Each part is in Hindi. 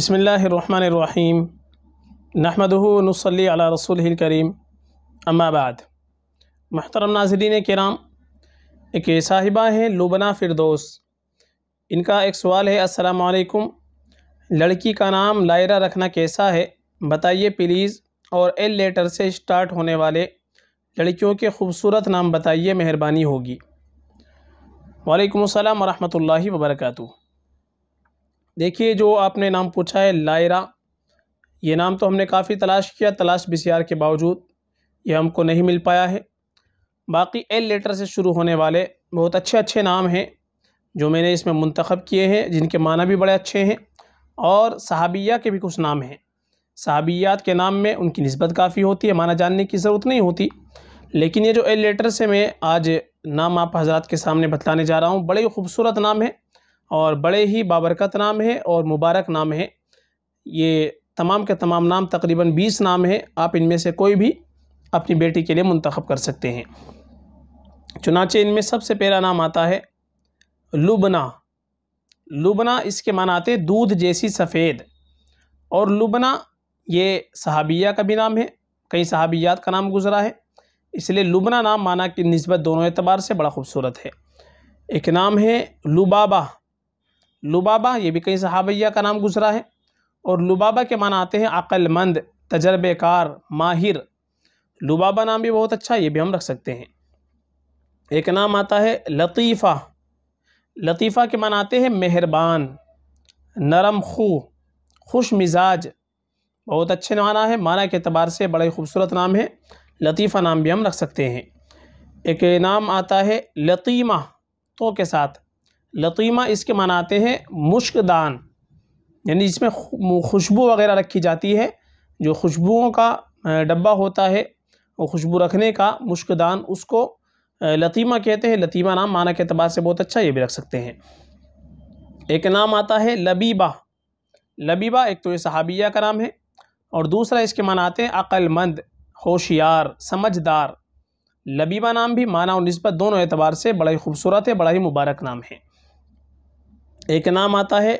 रहीम बसमीम नहमदनसली रसूल करीम अम्माबाद महतरम नाजरीन कराम एक साहिबा हैं लुबना फिरदोस इनका एक सवाल है असलकुम लड़की का नाम लायरा रखना कैसा है बताइए प्लीज़ और एल लेटर से स्टार्ट होने वाले लड़कियों के खूबसूरत नाम बताइए मेहरबानी होगी वालेकुम अस्सलाम वरहमतुल्लाहि वबरकू देखिए जो आपने नाम पूछा है लायरा ये नाम तो हमने काफ़ी तलाश किया तलाश बी के बावजूद ये हमको नहीं मिल पाया है बाकी एल लेटर से शुरू होने वाले बहुत अच्छे अच्छे नाम हैं जो मैंने इसमें मंतखब किए हैं जिनके माना भी बड़े अच्छे हैं और सहाबिया के भी कुछ नाम हैं सहाबियात के नाम में उनकी नस्बत काफ़ी होती है माना जानने की ज़रूरत नहीं होती लेकिन ये जो एल लेटर से मैं आज नाम आप हजरात के सामने बतलाने जा रहा हूँ बड़े ही खूबसूरत नाम है और बड़े ही बाबरकत नाम है और मुबारक नाम है ये तमाम के तमाम नाम तकरीबन बीस नाम है आप इनमें से कोई भी अपनी बेटी के लिए मंतखब कर सकते हैं चुनाचे इनमें सबसे पहला नाम आता है लुबना लुबना इसके माना आते दूध जैसी सफ़ेद और लुबना ये सहाबिया का भी नाम है कई सहाबियात का नाम गुजरा है इसलिए लुबना नाम माना की नस्बत दोनों एतबार से बड़ा खूबसूरत है एक नाम है लुबाबा लुबाबा ये भी कहीं सहाबैया का नाम गुजरा है और लुबाबा के माना आते हैं अक्लमंद तजर्बेकार माहिर लुबाबा नाम भी बहुत अच्छा ये भी हम रख सकते हैं एक नाम आता है लतीफ़ा लतीफ़ा के माना आते हैं मेहरबान नरम खू खुश मिजाज बहुत अच्छे माना है माना के अतबार से बड़ा ही खूबसूरत नाम है लतीफ़ा नाम भी हम रख सकते हैं एक नाम आता है लतीमा तो के साथ लतीमा इसके मनाते हैं मुश्कदान यानी जिसमें खुशबू वगैरह रखी जाती है जो खुशबुओं का डब्बा होता है वो खुशबू रखने का मुश्कदान उसको लतीमा कहते हैं लतीमा नाम माना के अतबार से बहुत अच्छा ये भी रख सकते हैं एक नाम आता है लबीबा लबीबा एक तो ये सहाबिया का नाम है और दूसरा इसके मना आते हैं अक्लमंद होशियार समझदार लबीबा नाम भी माना और नस्बत दोनों एतबार से बड़ा ही खूबसूरत है बड़ा ही मुबारक नाम है एक नाम आता है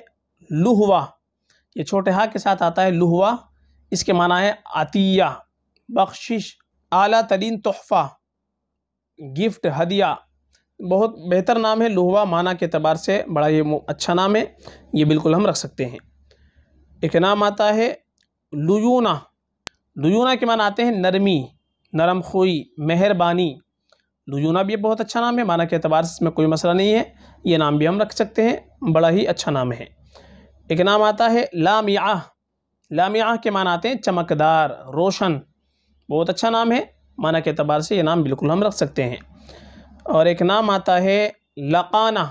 लुहवा ये छोटे हा के साथ आता है लुहवा इसके माना है आतिया बख्शिश आला तरीन तोहफ़ा गिफ्ट हदिया बहुत बेहतर नाम है लुहवा माना के अतबार से बड़ा ये अच्छा नाम है ये बिल्कुल हम रख सकते हैं एक नाम आता है लुयूना लुयूना के माना आते हैं नरमी नरम खोई मेहरबानी लुजूना भी बहुत अच्छा नाम है माना के अतबार से इसमें कोई मसला नहीं है ये नाम भी हम रख सकते हैं बड़ा ही अच्छा नाम है एक नाम आता है लामिया लामिया के मान आते हैं चमकदार रोशन बहुत अच्छा नाम है माना के अतबार से ये नाम बिल्कुल हम रख सकते हैं और एक नाम आता है लकाना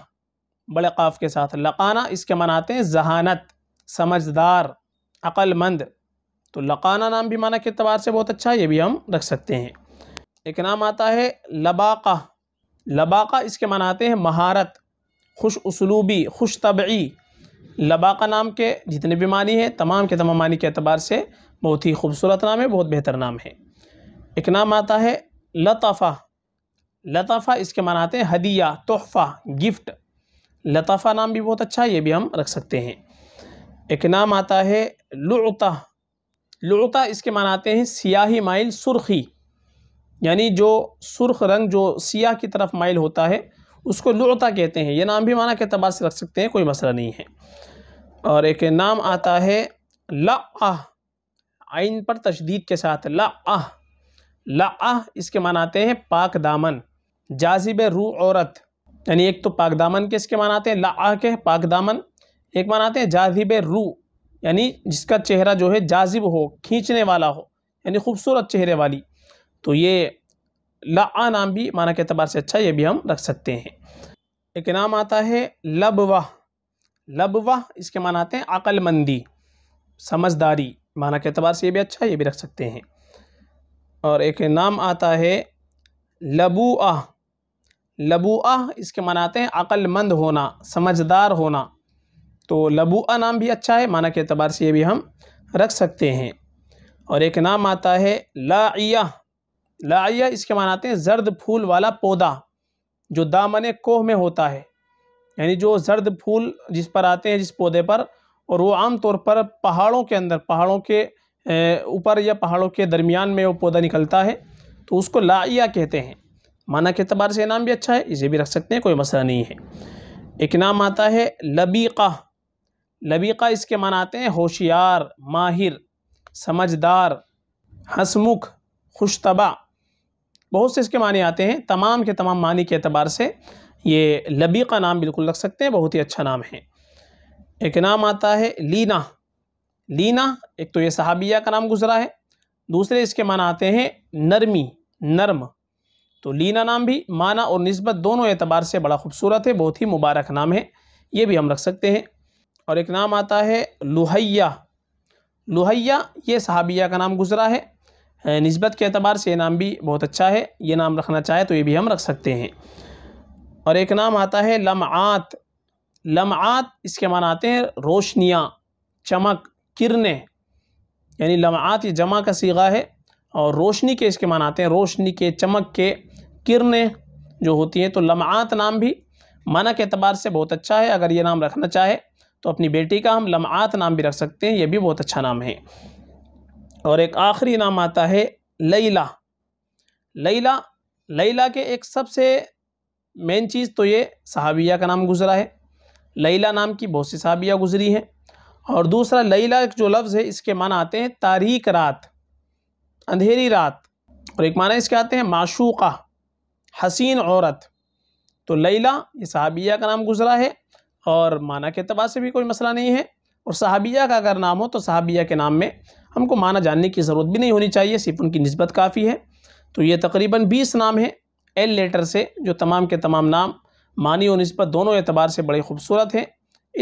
बड़े काफ के साथ लकाना इसके मान आते हैं जहानत समझदार अक्लमंद तो लकाना नाम भी माना के अतबार से बहुत अच्छा है ये भी हम रख सकते हैं एक नाम आता है लबाका लबाका इसके मनाते हैं महारत खुश उसलूबी खुश तबी लबाका नाम के जितने भी मानी हैं तमाम के तमाम मानी के अतबार से बहुत ही खूबसूरत नाम है बहुत बेहतर नाम है एक नाम आता है लताफ़ा लताफ़ा इसके मनाते हैं हदिया तोहफ़ा गिफ्ट लताफ़ा नाम भी बहुत अच्छा है ये भी हम रख सकते हैं एक नाम आता है लुता लुता इसके मनाते हैं सियाही माइल सुर्खी यानी जो सुर्ख रंग जो सियाह की तरफ माइल होता है उसको लुता कहते हैं ये नाम भी माना के तबार से रख सकते हैं कोई मसला नहीं है और एक नाम आता है ला आह आइन पर तशदीद के साथ ल आह ला आह इसके मनाते आते हैं पाक दामन जाजिब रू औरत यानी एक तो पाक दामन के इसके मान आते हैं ला आह के पाक दामन एक मनाते आते हैं जाजिब रू यानी जिसका चेहरा जो है जाजिब हो खींचने वाला हो यानी खूबसूरत चेहरे वाली तो ये ला नाम भी माना के अतबार से अच्छा ये भी हम रख सकते हैं एक नाम आता है लब लब लबवा इसके माना आते हैं अक्लमंदी समझदारी माना के अतबार से ये भी अच्छा ये भी रख सकते हैं और एक नाम आता है लबू आह लबू आह इसके माना आते हैं अक्लमंद होना समझदार होना तो लबू आ नाम भी अच्छा है माना के अतबार से ये भी हम रख सकते हैं और एक नाम आता है लाइया लाइया इसके मान आते हैं जर्द फूल वाला पौधा जो दामन कोह में होता है यानी जो जर्द फूल जिस पर आते हैं जिस पौधे पर और वो आम तौर पर पहाड़ों के अंदर पहाड़ों के ऊपर या पहाड़ों के दरमियान में वो पौधा निकलता है तो उसको लाइया कहते हैं माना के अतबार से इनाम भी अच्छा है इसे भी रख सकते हैं कोई मसला नहीं है एक नाम आता है लबीका लबीका इसके मान आते हैं होशियार माहिर समझदार हसमुख खुशतबा बहुत से इसके मानी आते हैं तमाम के तमाम मानी के अतबार से ये लबी का नाम बिल्कुल रख सकते हैं बहुत ही अच्छा नाम है एक नाम आता है लीना लीना एक तो ये सहाबिया का नाम गुजरा है दूसरे इसके माना आते हैं नरमी नर्म तो लीना नाम भी माना और नस्बत दोनों एतबार से बड़ा खूबसूरत है बहुत ही मुबारक नाम है ये भी हम रख सकते हैं और एक नाम आता है लुहैया लुहैया ये सहाबिया का नाम गुजरा है नस्बत के अतबार से ये नाम भी बहुत अच्छा है ये नाम रखना चाहे तो ये भी हम रख सकते हैं और एक नाम आता है लम आत इसके माना आते हैं रोशनियाँ चमक किरने यानी आत ये जमा का सीगा है और रोशनी के इसके माना आते हैं रोशनी के चमक के किरने जो होती हैं तो आत नाम भी माना के अतबार से बहुत अच्छा है अगर ये नाम रखना चाहे तो अपनी बेटी का हम आत नाम भी रख सकते हैं ये भी बहुत अच्छा नाम है और एक आखिरी नाम आता है लैला लैला लैला के एक सबसे मेन चीज़ तो ये सहाबिया का नाम गुजरा है लैला नाम की बहुत सी सहाबिया गुजरी हैं और दूसरा लैला जो लफ्ज़ है इसके माना आते हैं तारीक रात अंधेरी रात और एक माना इसके आते हैं माशूका हसीन औरत तो लैला ये सहाबिया का नाम गुजरा है और माना के अतबार से भी कोई मसला नहीं है और सहाबिया का अगर नाम हो तो सहाबिया के नाम में हमको माना जानने की ज़रूरत भी नहीं होनी चाहिए सिर्फ उनकी नस्बत काफ़ी है तो ये तकरीबन बीस नाम है एल लेटर से जो तमाम के तमाम नाम मानी और नस्बत दोनों एतबार से बड़े खूबसूरत हैं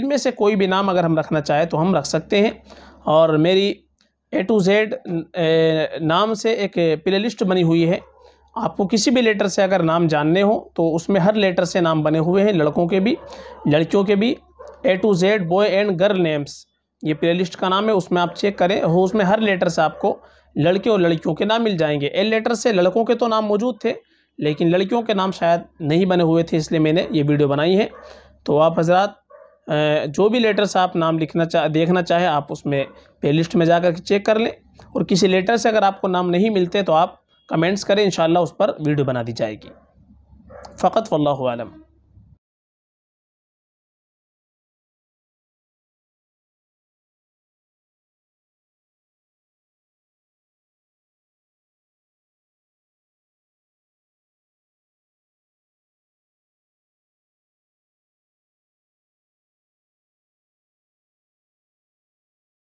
इनमें से कोई भी नाम अगर हम रखना चाहें तो हम रख सकते हैं और मेरी ए टू जेड नाम से एक प्ले लिस्ट बनी हुई है आपको किसी भी लेटर से अगर नाम जानने हो तो उसमें हर लेटर से नाम बने हुए हैं लड़कों के भी लड़कियों के भी A to Z boy and girl names ये प्ले लिस्ट का नाम है उसमें आप चेक करें हो उसमें हर लेटर से आपको लड़के और लड़कियों के नाम मिल जाएंगे एल लेटर से लड़कों के तो नाम मौजूद थे लेकिन लड़कियों के नाम शायद नहीं बने हुए थे इसलिए मैंने ये वीडियो बनाई है तो आप हजरात जो भी लेटर से आप नाम लिखना चाह देखना चाहें आप उसमें प्ले लिस्ट में जाकर चेक कर लें और किसी लेटर से अगर आपको नाम नहीं मिलते तो आप कमेंट्स करें इन उस पर वीडियो बना दी जाएगी फ़कत वल्लम